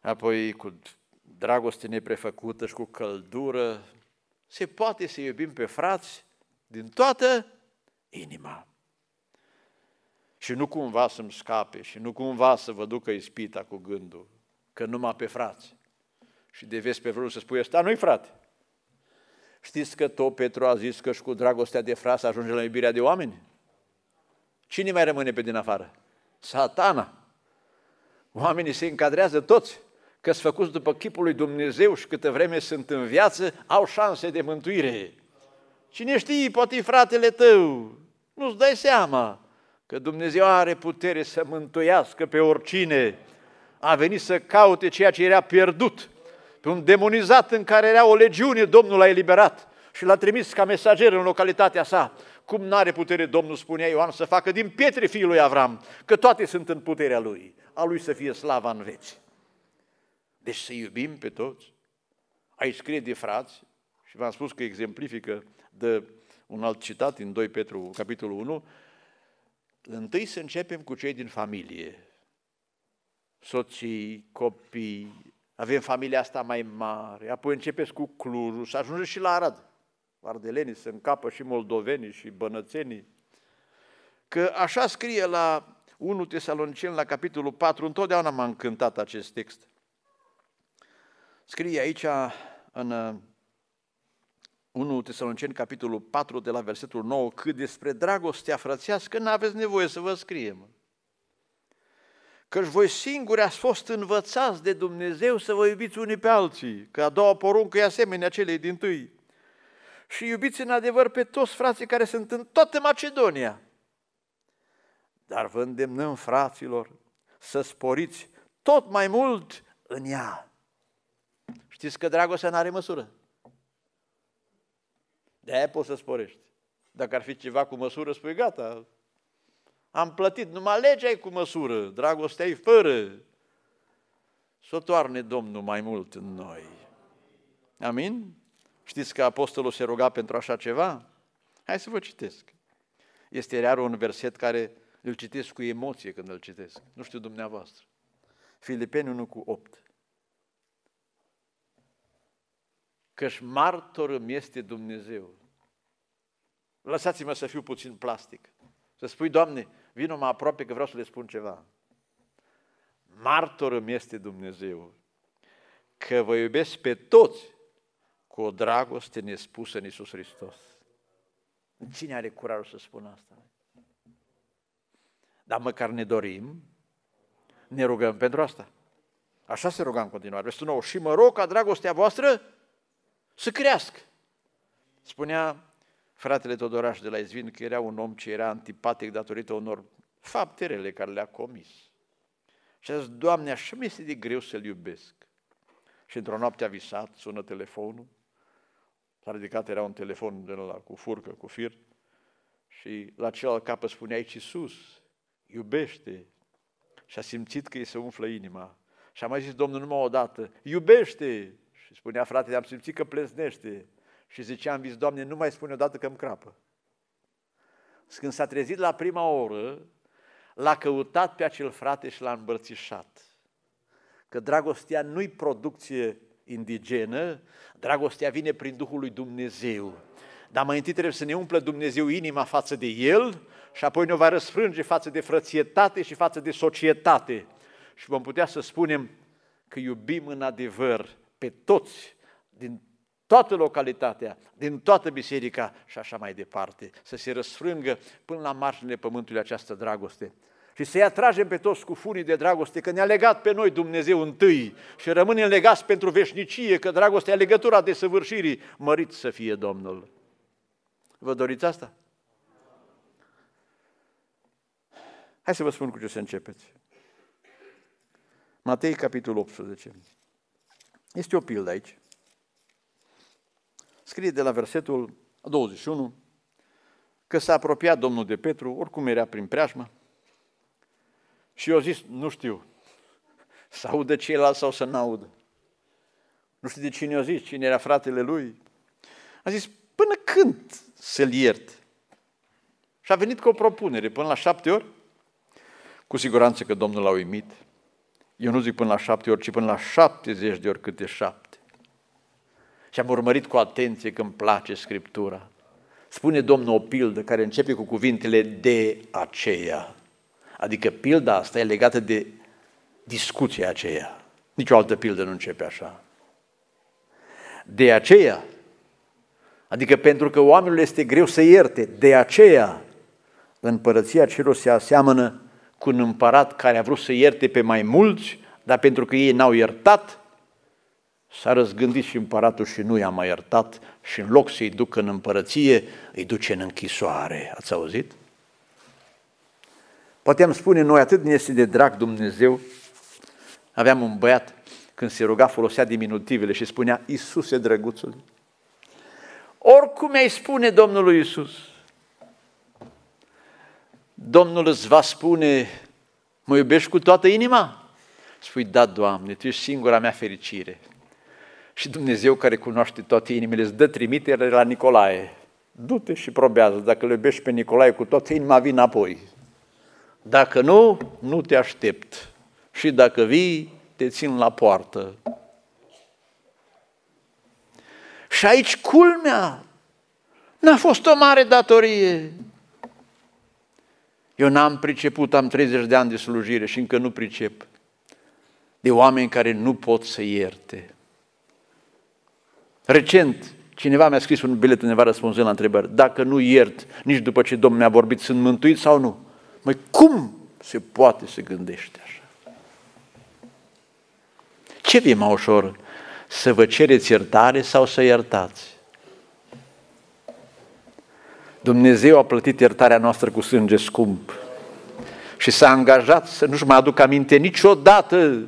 Apoi cu dragoste neprefăcută și cu căldură. Se poate să iubim pe frați din toată inima. Și nu cumva să-mi scape și nu cumva să vă ducă ispita cu gândul că numai pe frați. Și de vezi pe vreunul să spui ăsta, nu-i frate. Știți că tot Petru a zis că și cu dragostea de frați ajunge la iubirea de oameni? Cine mai rămâne pe din afară? Satana. Oamenii se încadrează toți că sunt făcuți după chipul lui Dumnezeu și câtă vreme sunt în viață, au șanse de mântuire. Cine știe, poate fratele tău, nu-ți dai seama că Dumnezeu are putere să mântuiască pe oricine. A venit să caute ceea ce era pierdut. Pe un demonizat în care era o legiune, Domnul l-a eliberat și l-a trimis ca mesager în localitatea sa. Cum n-are putere, Domnul spunea Ioan, să facă din pietre fiul lui Avram, că toate sunt în puterea lui. A lui să fie slava în veci. Deci să iubim pe toți. Ai scrie de frați și v-am spus că exemplifică de un alt citat din 2 Petru, capitolul 1. Întâi să începem cu cei din familie. Soții, copii, avem familia asta mai mare, apoi începeți cu Clujul și ajungeți și la Arad. Ardelenii se încapă și moldovenii și bănățenii. Că așa scrie la 1 Tesalonicen, la capitolul 4, întotdeauna m-a încântat acest text. Scrie aici în 1 uh, Tesalonicen, capitolul 4, de la versetul 9, că despre dragostea frățească nu aveți nevoie să vă scriem. Căci voi singuri ați fost învățați de Dumnezeu să vă iubiți unii pe alții, că a doua poruncă e asemenea celei din tâi. Și iubiți în adevăr pe toți frații care sunt în toată Macedonia. Dar vă îndemnăm, fraților, să sporiți tot mai mult în ea Știți că dragostea nu are măsură. De-aia poți să sporești. Dacă ar fi ceva cu măsură, spui gata, am plătit, numai legea e cu măsură, dragostea e fără. Să toarne Domnul mai mult în noi. Amin? Știți că apostolul se ruga pentru așa ceva? Hai să vă citesc. Este rar un verset care îl citesc cu emoție când îl citesc. Nu știu dumneavoastră. Filipeni 1 cu 8. căci martor îmi este Dumnezeu. Lăsați-mă să fiu puțin plastic. Să spui, Doamne, vină mai aproape că vreau să le spun ceva. Martor îmi este Dumnezeu că vă iubesc pe toți cu o dragoste nespusă în Iisus Hristos. Cine are curajul să spună asta? Dar măcar ne dorim, ne rugăm pentru asta. Așa se rugăm în continuare. Versetul Și mă rog ca dragostea voastră să crească. Spunea fratele Todoraș de la Izvin că era un om ce era antipatic datorită unor fapte rele care le-a comis. Și a zis, Doamne, așa mi-este de greu să-L iubesc. Și într-o noapte a visat, sună telefonul, s-a ridicat, era un telefon de la cu furcă, cu fir, și la celălalt capăt spune, aici Iisus, iubește. Și a simțit că îi se umflă inima. Și a mai zis Domnul numai o dată, iubește! Și spunea fratele, am simțit că pleznește. Și zicea, am vis, Doamne, nu mai spune odată că îmi crapă. Când s-a trezit la prima oră, l-a căutat pe acel frate și l-a îmbrățișat. Că dragostea nu-i producție indigenă, dragostea vine prin Duhul lui Dumnezeu. Dar mai întâi trebuie să ne umplă Dumnezeu inima față de El și apoi ne va răsfrânge față de frățietate și față de societate. Și vom putea să spunem că iubim în adevăr pe toți din toată localitatea, din toată biserica și așa mai departe, să se răsfrângă până la marginile pământului această dragoste. Și să-i atragem pe toți cu furii de dragoste, că ne-a legat pe noi Dumnezeu întâi și rămânem legați pentru veșnicie, că dragostea e legătura de săvârșirii, mărit să fie Domnul. Vă doriți asta? Hai să vă spun cu ce să începeți. Matei, capitolul 18. Este o pildă aici. Scrie de la versetul 21 că s-a apropiat Domnul de Petru, oricum era prin preajmă, și eu zis, nu știu, să audă ceilalți sau să n-audă. Nu știu de cine o zis, cine era fratele lui. A zis, până când să-l iert? Și a venit cu o propunere, până la șapte ori. Cu siguranță că Domnul l-a uimit, eu nu zic până la șapte ori, ci până la șaptezeci de ori câte șapte. Și am urmărit cu atenție când place Scriptura. Spune Domnul o pildă care începe cu cuvintele de aceea. Adică pilda asta e legată de discuția aceea. Nici o altă pildă nu începe așa. De aceea, adică pentru că oamenilor este greu să ierte, de aceea împărăția cerilor se aseamănă cu un împărat care a vrut să ierte pe mai mulți, dar pentru că ei n-au iertat, s-a răzgândit și împăratul și nu i-a mai iertat și în loc să-i ducă în împărăție, îi duce în închisoare. Ați auzit? Poate am spune, noi atât ne este de drag Dumnezeu. Aveam un băiat, când se ruga, folosea diminutivele și spunea, Iisuse drăguțul, oricum ai spune Domnului Iisus, Domnul îți va spune, mă iubești cu toată inima? Spui, da, Doamne, Tu ești singura mea fericire. Și Dumnezeu care cunoaște toate inimile îți dă trimitere la Nicolae. Du-te și probează, dacă îl iubești pe Nicolae cu toată inima, vin apoi. Dacă nu, nu te aștept. Și dacă vii, te țin la poartă. Și aici culmea, n-a fost o mare datorie. Eu n-am priceput, am 30 de ani de slujire și încă nu pricep. De oameni care nu pot să ierte. Recent, cineva mi-a scris un bilet undeva răspunzând la întrebări. Dacă nu iert, nici după ce Domnul mi-a vorbit, sunt mântuit sau nu? Mai cum se poate să gândește așa? Ce e mai ușor? Să vă cereți iertare sau să iertați? Dumnezeu a plătit iertarea noastră cu sânge scump și s-a angajat să nu-și mai aduc aminte niciodată,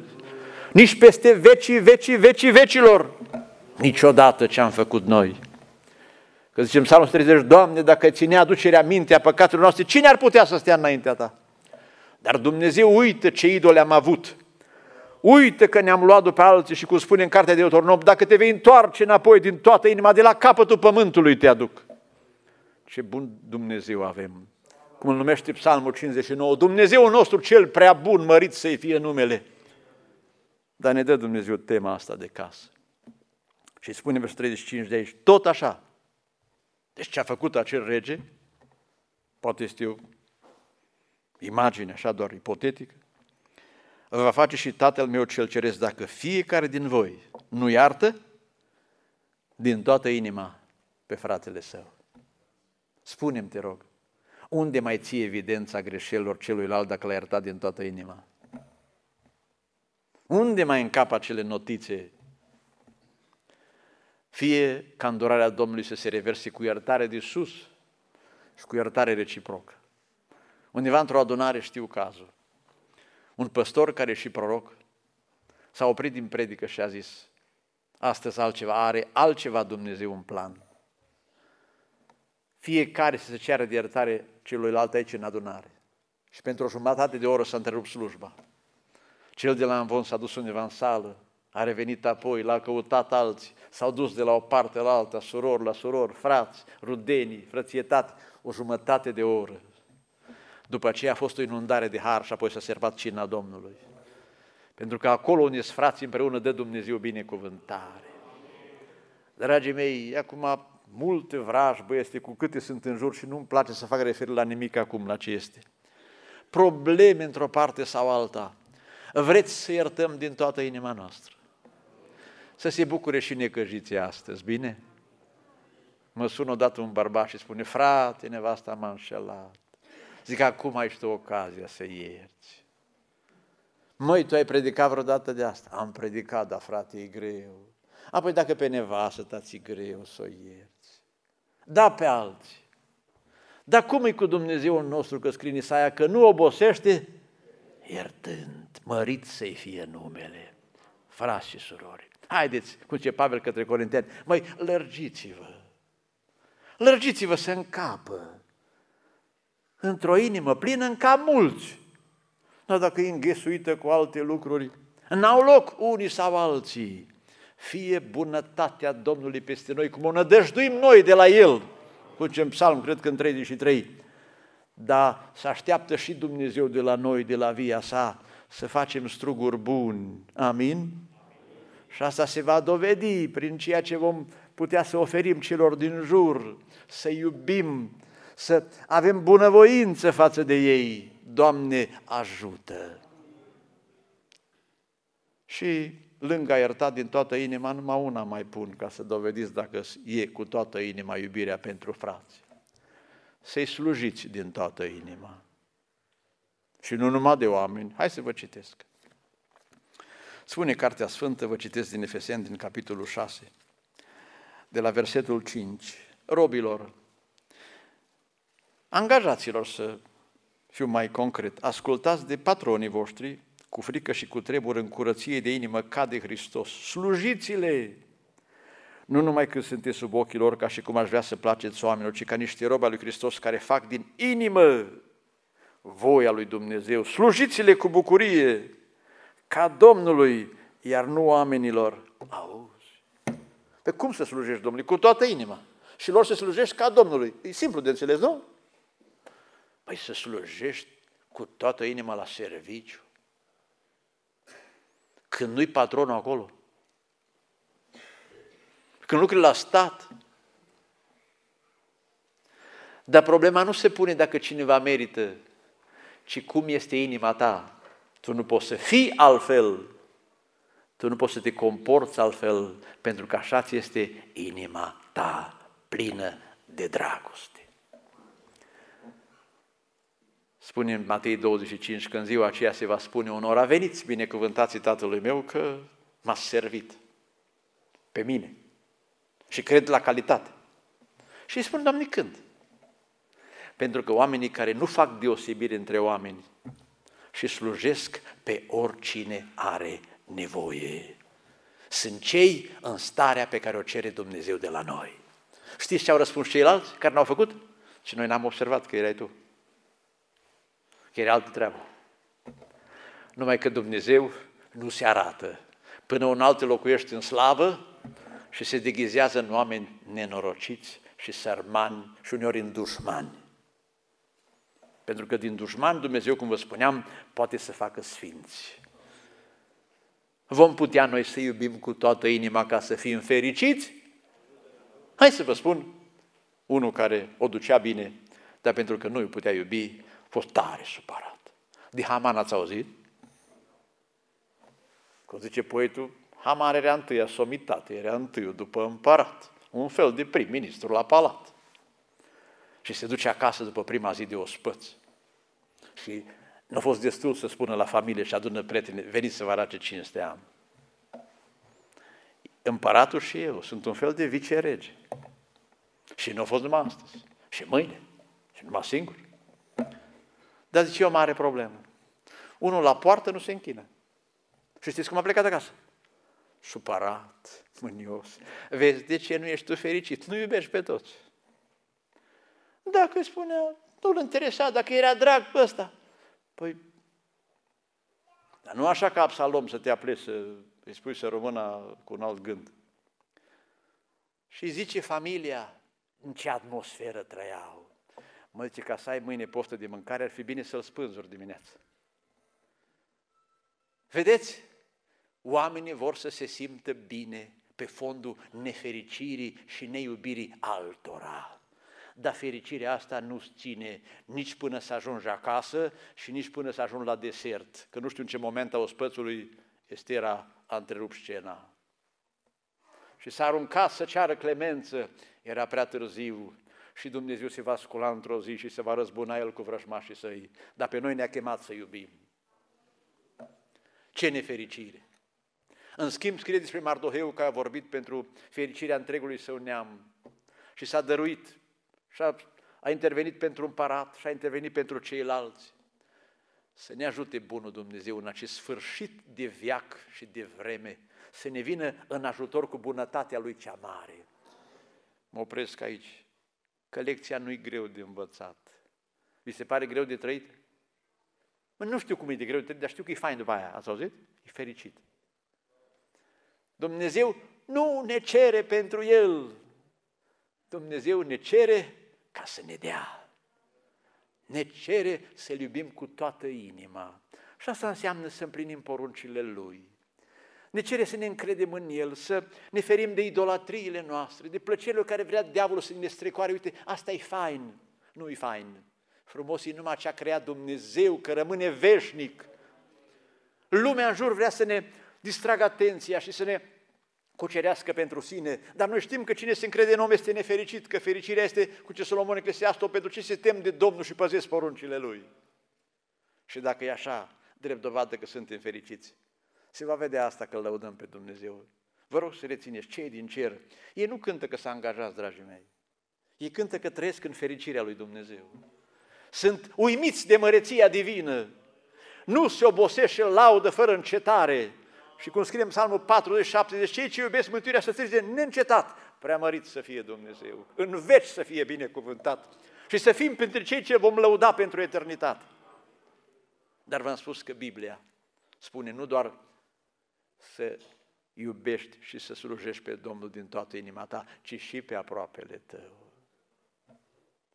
nici peste vecii, vecii, vecii, vecilor, niciodată ce am făcut noi. Că zicem Psalmul 30, Doamne, dacă ține ne aducerea mintea păcatelor noastre, cine ar putea să stea înaintea ta? Dar Dumnezeu uită ce idole am avut. Uită că ne-am luat după alții și cum spune în cartea de Deuteronom, dacă te vei întoarce înapoi din toată inima, de la capătul pământului te aduc. Ce bun Dumnezeu avem! Cum îl numește Psalmul 59, Dumnezeu nostru cel prea bun, mărit să-i fie numele. Dar ne dă Dumnezeu tema asta de casă. Și spune versetul 35 de aici, tot așa. Deci ce a făcut acel rege, poate este o imagine așa doar ipotetică, va face și Tatăl meu cel ceresc dacă fiecare din voi nu iartă din toată inima pe fratele său spune te rog, unde mai ții evidența greșelilor celuilalt dacă l-ai iertat din toată inima? Unde mai încap acele notițe? Fie ca îndurarea Domnului să se reverse cu iertare de sus și cu iertare reciprocă. Undeva într-o adunare știu cazul. Un păstor care și proroc s-a oprit din predică și a zis astăzi altceva, are altceva Dumnezeu în plan fiecare să se ceară de iertare celuilalt aici în adunare. Și pentru o jumătate de oră s-a întrerupt slujba. Cel de la învon s-a dus undeva în sală, a revenit apoi, l-a căutat alții, s-au dus de la o parte la alta, suror la suror, frați, rudenii, frățietate, o jumătate de oră. După aceea a fost o inundare de har și apoi s-a servat cina Domnului. Pentru că acolo unde sunt frați împreună dă Dumnezeu binecuvântare. Dragii mei, acum Multe vrajbă este cu câte sunt în jur și nu-mi place să fac referire la nimic acum, la ce este. Probleme într-o parte sau alta. Vreți să iertăm din toată inima noastră. Să se bucure și necăjiții astăzi, bine? Mă sună odată un bărbat și spune, frate, nevasta m-a înșelat. Zic, acum ai și tu ocazia să ierți. Măi, tu ai predicat vreodată de asta? Am predicat, dar frate, e greu. Apoi dacă pe nevastă ta ți greu să o iert da pe alții. Dar cum e cu Dumnezeul nostru că scrie Isaia că nu obosește iertând, mărit să-i fie numele, frați și surori. Haideți, cum ce Pavel către Corinteni, mai lărgiți-vă, lărgiți-vă să încapă, într-o inimă plină în ca mulți. Dar dacă e înghesuită cu alte lucruri, n-au loc unii sau alții fie bunătatea Domnului peste noi, cum o nădăjduim noi de la El, duce în psalm, cred că în 33, dar să așteaptă și Dumnezeu de la noi, de la via sa, să facem struguri buni. Amin? Amin? Și asta se va dovedi prin ceea ce vom putea să oferim celor din jur, să iubim, să avem bunăvoință față de ei. Doamne, ajută! Și lângă a ierta din toată inima, numai una mai pun ca să dovediți dacă e cu toată inima iubirea pentru frați. Să-i slujiți din toată inima. Și nu numai de oameni. Hai să vă citesc. Spune Cartea Sfântă, vă citesc din Efeseni, din capitolul 6, de la versetul 5. Robilor, angajaților să fiu mai concret, ascultați de patronii voștri, cu frică și cu trebur în curăție de inimă cade Hristos. Slujiți-le! Nu numai că sunteți sub ochii lor ca și cum aș vrea să placeți oamenilor, ci ca niște robe al lui Hristos care fac din inimă voia lui Dumnezeu. Slujiți-le cu bucurie, ca Domnului, iar nu oamenilor. Auzi, pe cum să slujești Domnului? Cu toată inima. Și lor să slujești ca Domnului. E simplu de înțeles, nu? Păi să slujești cu toată inima la serviciu, când nu-i patronul acolo. Când lucrurile la stat. Dar problema nu se pune dacă cineva merită, ci cum este inima ta. Tu nu poți să fii altfel. Tu nu poți să te comporți altfel, pentru că așa ți este inima ta plină de dragoste. Spune în Matei 25 că în ziua aceea se va spune unora, veniți binecuvântații Tatălui meu că m a servit pe mine și cred la calitate. Și îi spun, Doamne, când? Pentru că oamenii care nu fac deosebire între oameni și slujesc pe oricine are nevoie, sunt cei în starea pe care o cere Dumnezeu de la noi. Știți ce au răspuns ceilalți care n-au făcut? Și noi n-am observat că erai tu că era altă treabă. Numai că Dumnezeu nu se arată. Până un alt locuiește în slavă și se deghizează în oameni nenorociți și sărmani și uneori în dușmani. Pentru că din dușman Dumnezeu, cum vă spuneam, poate să facă sfinți. Vom putea noi să iubim cu toată inima ca să fim fericiți? Hai să vă spun, unul care o ducea bine, dar pentru că nu îi putea iubi, fost tare supărat. De Haman ați auzit? Cum zice poetul, Haman era întâi asomitat, era întâiul după împărat, un fel de prim-ministru la palat. Și se duce acasă după prima zi de ospăț. Și nu a fost destul să spună la familie și adună prieteni, veniți să vă arate cine este am. Împăratul și eu sunt un fel de vicerege. Și nu a fost numai astăzi. Și mâine. Și numai singur. Dar zice, e o mare problemă. Unul la poartă nu se închină. Și știți cum a plecat acasă? Supărat, mânios. Vezi, de ce nu ești tu fericit? Nu iubești pe toți. Dacă îi spunea, nu-l interesa, dacă era drag pe ăsta. Păi, dar nu așa ca Absalom să te apleci, să îi spui să rămână cu un alt gând. Și zice familia, în ce atmosferă trăiau. Mă zice, ca să ai mâine poftă de mâncare, ar fi bine să-l spânzuri dimineața. Vedeți? Oamenii vor să se simtă bine pe fondul nefericirii și neiubirii altora. Dar fericirea asta nu ține nici până să ajungi acasă și nici până să ajungi la desert. Că nu știu în ce moment a ospățului Estera a întrerupt scena. Și s-a aruncat să ceară clemență. Era prea târziu și Dumnezeu se va scula într-o zi și se va răzbuna El cu vrăjmașii săi, dar pe noi ne-a chemat să iubim. Ce nefericire! În schimb, scrie despre Mardoheu că a vorbit pentru fericirea întregului său neam și s-a dăruit și a, a intervenit pentru împărat și a intervenit pentru ceilalți. Să ne ajute Bunul Dumnezeu în acest sfârșit de viac și de vreme, să ne vină în ajutor cu bunătatea Lui cea mare. Mă opresc aici că lecția nu-i greu de învățat. Vi se pare greu de trăit? Mă, nu știu cum e de greu de trăit, dar știu că e fain după aia. Ați auzit? E fericit. Dumnezeu nu ne cere pentru El. Dumnezeu ne cere ca să ne dea. Ne cere să-L iubim cu toată inima. Și asta înseamnă să împlinim poruncile Lui ne cere să ne încredem în El, să ne ferim de idolatriile noastre, de plăcerile care vrea diavolul să ne strecoare. Uite, asta e fain. Nu e fain. Frumos e numai ce a creat Dumnezeu, că rămâne veșnic. Lumea în jur vrea să ne distragă atenția și să ne cucerească pentru sine. Dar noi știm că cine se încrede în om este nefericit, că fericirea este cu ce Solomon Eclesiastul, pentru ce se tem de Domnul și păzesc poruncile lui. Și dacă e așa, drept dovadă că suntem fericiți. Se va vedea asta că lăudăm pe Dumnezeu. Vă rog să rețineți, cei din cer, ei nu cântă că s-a angajat, dragii mei. Ei cântă că trăiesc în fericirea lui Dumnezeu. Sunt uimiți de măreția divină. Nu se obosește laudă fără încetare. Și cum scrie în Psalmul 47, de cei ce iubesc mântuirea să strige neîncetat, preamărit să fie Dumnezeu, în veci să fie binecuvântat și să fim printre cei ce vom lăuda pentru eternitate. Dar v-am spus că Biblia spune nu doar să iubești și să slujești pe Domnul din toată inima ta, ci și pe aproapele tău.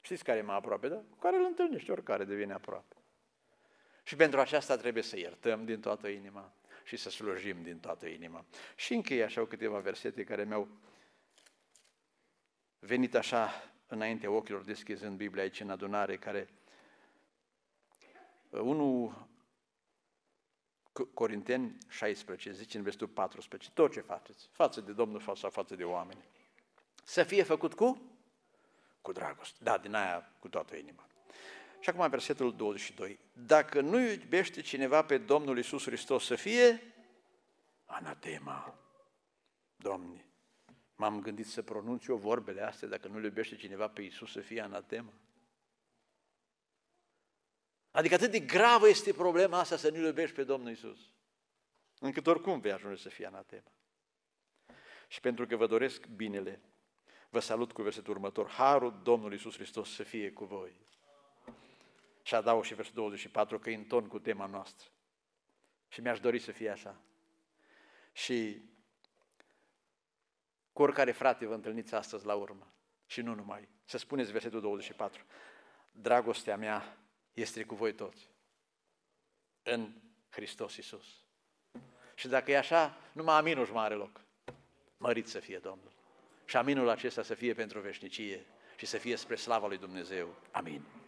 Știți care e mai aproape, da? Cu care îl întâlnești, oricare devine aproape. Și pentru aceasta trebuie să iertăm din toată inima și să slujim din toată inima. Și închei așa câteva versete care mi-au venit așa înainte ochilor deschizând Biblia aici în adunare, care uh, unul Corinteni 16, zice în versetul 14, tot ce faceți, față de Domnul sau față de oameni, să fie făcut cu? Cu dragoste. Da, din aia cu toată inima. Și acum versetul 22. Dacă nu iubește cineva pe Domnul Isus Hristos să fie anatema. Doamne, m-am gândit să pronunț eu vorbele astea, dacă nu iubește cineva pe Isus să fie anatema. Adică atât de gravă este problema asta să nu-L iubești pe Domnul Isus, încât oricum vei ajunge să fie anatema. Și pentru că vă doresc binele, vă salut cu versetul următor. Harul Domnului Isus Hristos să fie cu voi. Și adaug și versetul 24, că e în ton cu tema noastră. Și mi-aș dori să fie așa. Și cu oricare frate vă întâlniți astăzi la urmă. Și nu numai. Să spuneți versetul 24. Dragostea mea este cu voi toți. În Hristos Iisus. Și dacă e așa, numai aminul își mare loc. Mărit să fie Domnul. Și aminul acesta să fie pentru veșnicie și să fie spre slava lui Dumnezeu. Amin.